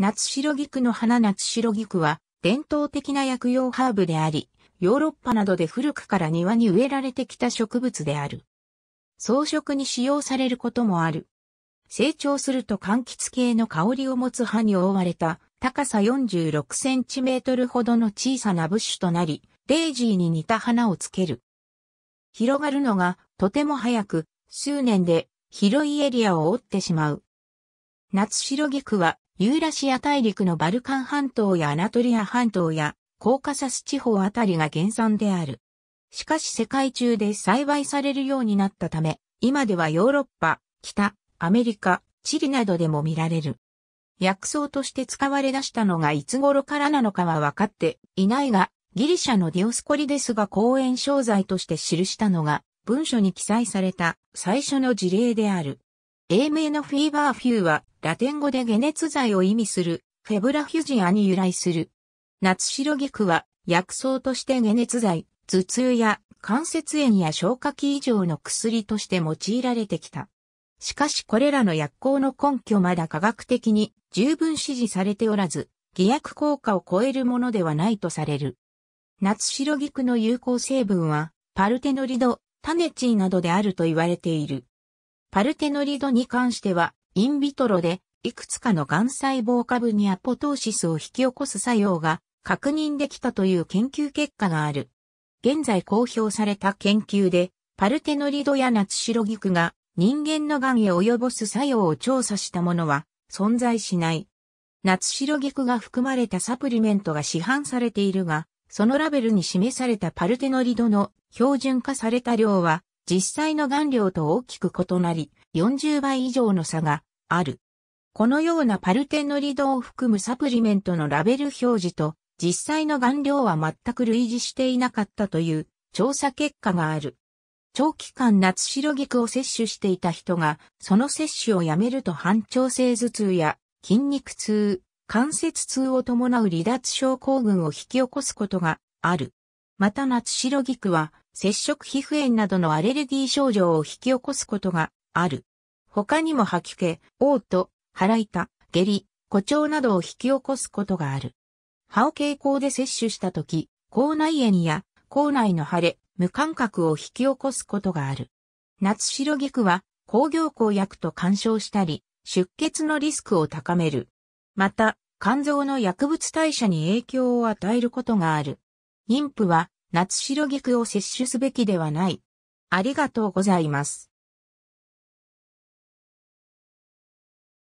夏白菊の花夏白菊は伝統的な薬用ハーブであり、ヨーロッパなどで古くから庭に植えられてきた植物である。装飾に使用されることもある。成長すると柑橘系の香りを持つ葉に覆われた高さ46センチメートルほどの小さなブッシュとなり、デイジーに似た花をつける。広がるのがとても早く、数年で広いエリアを覆ってしまう。夏白菊はユーラシア大陸のバルカン半島やアナトリア半島やコーカサス地方あたりが原産である。しかし世界中で栽培されるようになったため、今ではヨーロッパ、北、アメリカ、チリなどでも見られる。薬草として使われ出したのがいつ頃からなのかは分かっていないが、ギリシャのディオスコリデスが公園商材として記したのが文書に記載された最初の事例である。英名のフィーバーフューは、ラテン語で解熱剤を意味する、フェブラフュジアに由来する。夏白菊クは、薬草として解熱剤、頭痛や関節炎や消化器異常の薬として用いられてきた。しかしこれらの薬効の根拠まだ科学的に十分支持されておらず、偽薬効果を超えるものではないとされる。夏白菊の有効成分は、パルテノリド、タネチーなどであると言われている。パルテノリドに関しては、インビトロで、いくつかの癌細胞株にアポトーシスを引き起こす作用が確認できたという研究結果がある。現在公表された研究で、パルテノリドやナツシロギクが人間の癌へ及ぼす作用を調査したものは存在しない。ナツシロギクが含まれたサプリメントが市販されているが、そのラベルに示されたパルテノリドの標準化された量は実際の顔料と大きく異なり、40倍以上の差がある。このようなパルテノリドを含むサプリメントのラベル表示と実際の顔料は全く類似していなかったという調査結果がある。長期間夏白菊を摂取していた人が、その摂取をやめると反調整頭痛や筋肉痛、関節痛を伴う離脱症候群を引き起こすことがある。また夏白菊は接触皮膚炎などのアレルギー症状を引き起こすことがある。他にも吐き気、嘔吐、腹痛、下痢、誇張などを引き起こすことがある。歯を蛍光で摂取したとき、口内炎や口内の腫れ、無感覚を引き起こすことがある。夏白菊は工業抗薬と干渉したり、出血のリスクを高める。また、肝臓の薬物代謝に影響を与えることがある。妊婦は夏白菊を摂取すべきではない。ありがとうございます。